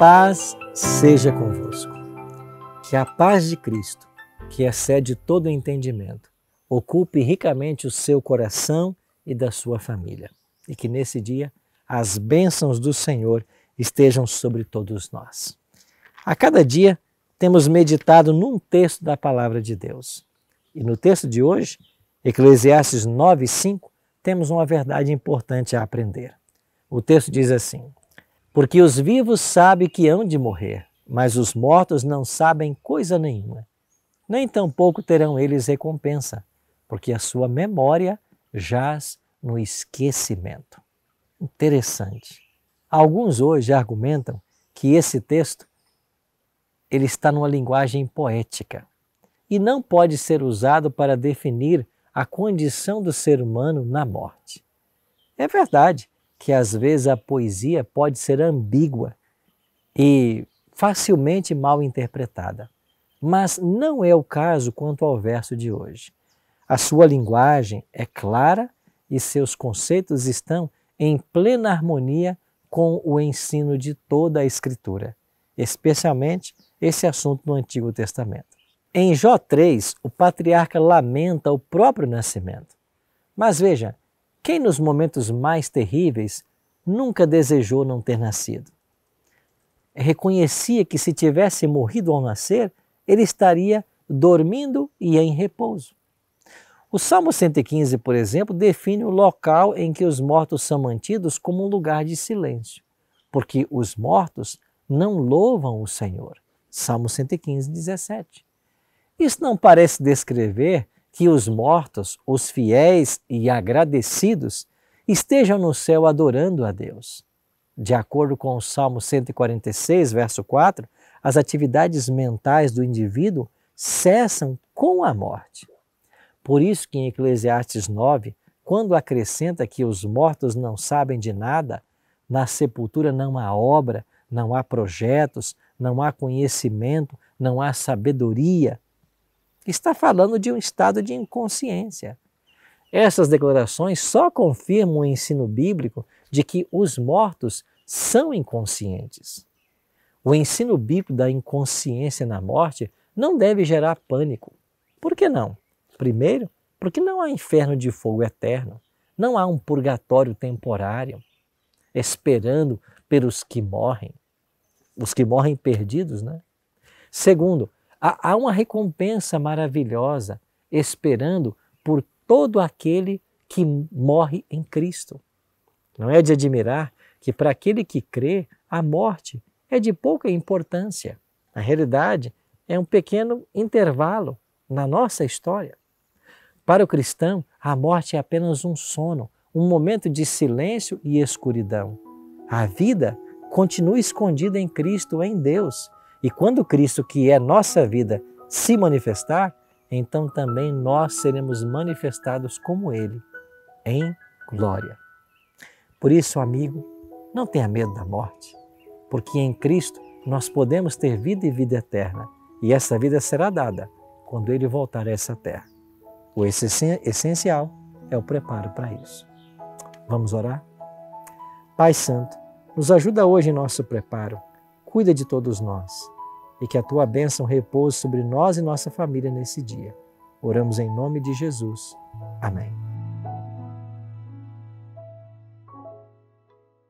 paz seja convosco. Que a paz de Cristo, que excede todo entendimento, ocupe ricamente o seu coração e da sua família. E que nesse dia as bênçãos do Senhor estejam sobre todos nós. A cada dia temos meditado num texto da palavra de Deus. E no texto de hoje, Eclesiastes 9:5, temos uma verdade importante a aprender. O texto diz assim: porque os vivos sabem que hão de morrer, mas os mortos não sabem coisa nenhuma. Nem tampouco terão eles recompensa, porque a sua memória jaz no esquecimento. Interessante. Alguns hoje argumentam que esse texto ele está numa linguagem poética e não pode ser usado para definir a condição do ser humano na morte. É verdade, que às vezes a poesia pode ser ambígua e facilmente mal interpretada. Mas não é o caso quanto ao verso de hoje. A sua linguagem é clara e seus conceitos estão em plena harmonia com o ensino de toda a Escritura, especialmente esse assunto no Antigo Testamento. Em Jó 3, o patriarca lamenta o próprio nascimento. Mas veja, quem nos momentos mais terríveis nunca desejou não ter nascido? Reconhecia que se tivesse morrido ao nascer, ele estaria dormindo e em repouso. O Salmo 115, por exemplo, define o local em que os mortos são mantidos como um lugar de silêncio, porque os mortos não louvam o Senhor. Salmo 115, 17. Isso não parece descrever que os mortos, os fiéis e agradecidos estejam no céu adorando a Deus. De acordo com o Salmo 146, verso 4, as atividades mentais do indivíduo cessam com a morte. Por isso que em Eclesiastes 9, quando acrescenta que os mortos não sabem de nada, na sepultura não há obra, não há projetos, não há conhecimento, não há sabedoria, está falando de um estado de inconsciência. Essas declarações só confirmam o ensino bíblico de que os mortos são inconscientes. O ensino bíblico da inconsciência na morte não deve gerar pânico. Por que não? Primeiro, porque não há inferno de fogo eterno, não há um purgatório temporário esperando pelos que morrem, os que morrem perdidos, né? Segundo, Há, há uma recompensa maravilhosa esperando por todo aquele que morre em Cristo. Não é de admirar que para aquele que crê, a morte é de pouca importância. Na realidade, é um pequeno intervalo na nossa história. Para o cristão, a morte é apenas um sono, um momento de silêncio e escuridão. A vida continua escondida em Cristo, em Deus, e quando Cristo, que é nossa vida, se manifestar, então também nós seremos manifestados como Ele, em glória. Por isso, amigo, não tenha medo da morte, porque em Cristo nós podemos ter vida e vida eterna, e essa vida será dada quando Ele voltar a essa terra. O essencial é o preparo para isso. Vamos orar? Pai Santo, nos ajuda hoje em nosso preparo cuida de todos nós e que a tua bênção repouse sobre nós e nossa família nesse dia. Oramos em nome de Jesus. Amém.